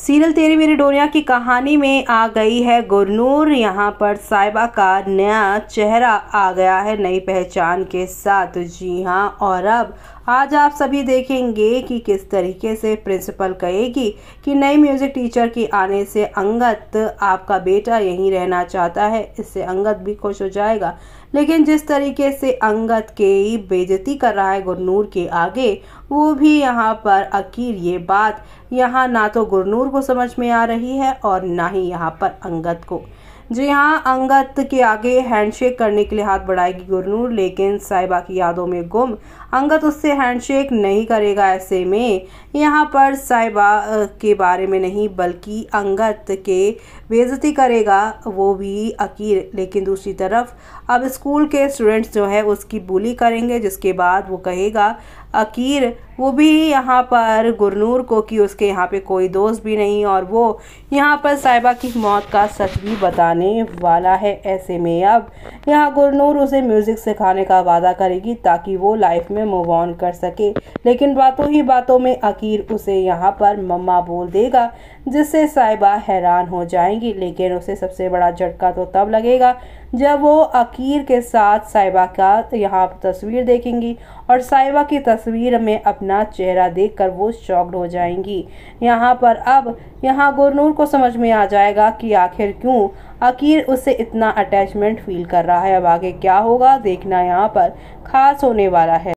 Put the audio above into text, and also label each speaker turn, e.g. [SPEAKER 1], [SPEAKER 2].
[SPEAKER 1] serial तेरी मेरी डोनिया की कहानी में आ गई है गुरनूर यहाँ पर साहिबा का नया चेहरा आ गया है नई पहचान के साथ जी हाँ और अब आज आप सभी देखेंगे कि किस तरीके से प्रिंसिपल कहेगी कि नई म्यूज़िक टीचर के आने से अंगत आपका बेटा यहीं रहना चाहता है इससे अंगत भी खुश हो जाएगा लेकिन जिस तरीके से अंगत के बेजती कर रहा है गुरनूर के आगे वो भी यहाँ पर अकीर ये बात यहाँ ना तो गुरनूर को समझ में आ रही है और ना ही यहाँ पर अंगत को जी हाँ अंगत के आगे हैंडशेक करने के लिए हाथ बढ़ाएगी गुरनूर लेकिन साहिबा की यादों में गुम अंगत उससे हैंडशेक नहीं करेगा ऐसे में यहाँ पर साहिबा के बारे में नहीं बल्कि अंगत के बेजती करेगा वो भी अकीर लेकिन दूसरी तरफ अब स्कूल के स्टूडेंट्स जो है उसकी बोली करेंगे जिसके बाद वो कहेगा अकीर वो भी यहाँ पर गुरनूर को कि उसके यहाँ पे कोई दोस्त भी नहीं और वो यहाँ पर साहिबा की मौत का सच भी बताने वाला है ऐसे में अब यहाँ गुरनूर उसे म्यूज़िक सिखाने का वादा करेगी ताकि वो लाइफ में मूव ऑन कर सके लेकिन बातों ही बातों में अकीर उसे यहाँ पर मम्मा बोल देगा जिससे साहिबा हैरान हो जाएंगी लेकिन उसे सबसे बड़ा झटका तो तब लगेगा जब वो अकीर के साथ साहिबा का यहाँ तस्वीर देखेंगी और साहिबा की तस्वीर तस्वीर में अपना चेहरा देखकर वो शॉक्ड हो जाएंगी यहाँ पर अब यहाँ गुरनूर को समझ में आ जाएगा कि आखिर क्यों आखिर उससे इतना अटैचमेंट फील कर रहा है अब आगे क्या होगा देखना यहाँ पर खास होने वाला है